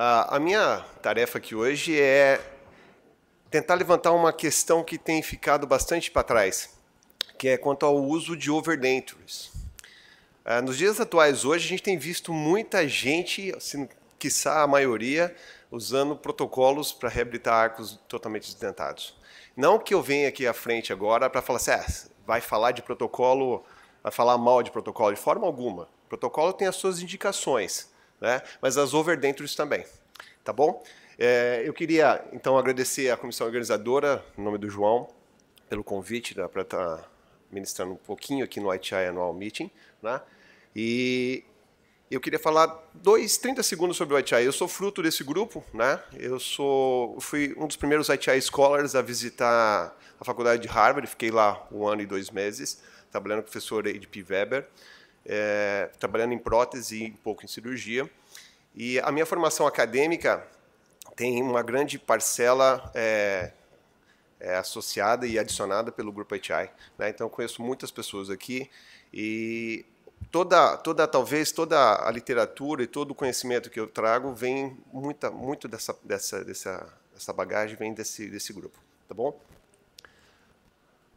Ah, a minha tarefa aqui hoje é tentar levantar uma questão que tem ficado bastante para trás, que é quanto ao uso de overdentures. Ah, nos dias atuais, hoje, a gente tem visto muita gente, assim, quiçá a maioria, usando protocolos para reabilitar arcos totalmente desdentados. Não que eu venha aqui à frente agora para falar assim, ah, vai falar de protocolo, vai falar mal de protocolo, de forma alguma. O protocolo tem as suas indicações né? mas as overdentures também. Tá bom? É, eu queria, então, agradecer à comissão organizadora, em nome do João, pelo convite né, para estar tá ministrando um pouquinho aqui no ITI Annual Meeting. Né? E eu queria falar dois, 30 segundos sobre o ITI. Eu sou fruto desse grupo, né? Eu sou, fui um dos primeiros ITI Scholars a visitar a faculdade de Harvard, fiquei lá um ano e dois meses, trabalhando com o professor Ed P. Weber é, trabalhando em prótese e um pouco em cirurgia. E a minha formação acadêmica tem uma grande parcela é, é, associada e adicionada pelo grupo HI. Né? Então conheço muitas pessoas aqui e toda, toda talvez toda a literatura e todo o conhecimento que eu trago vem muita, muito dessa, dessa, dessa, dessa bagagem vem desse, desse grupo, tá bom?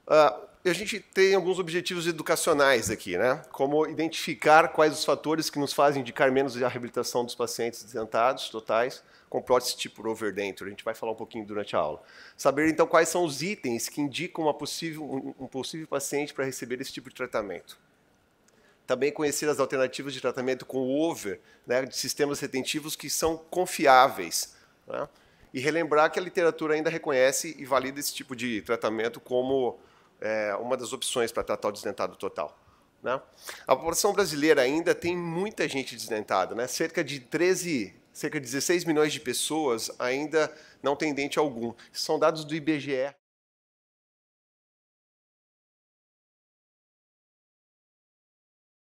Uh, a gente tem alguns objetivos educacionais aqui, né? Como identificar quais os fatores que nos fazem indicar menos a reabilitação dos pacientes desentados totais com prótese tipo overdenture. A gente vai falar um pouquinho durante a aula. Saber então quais são os itens que indicam possível, um, um possível paciente para receber esse tipo de tratamento também conhecer as alternativas de tratamento com over, né, de sistemas retentivos que são confiáveis. Né? E relembrar que a literatura ainda reconhece e valida esse tipo de tratamento como é, uma das opções para tratar o desdentado total. Né? A população brasileira ainda tem muita gente desdentada, né? cerca de 13, cerca de 16 milhões de pessoas ainda não têm dente algum. São dados do IBGE.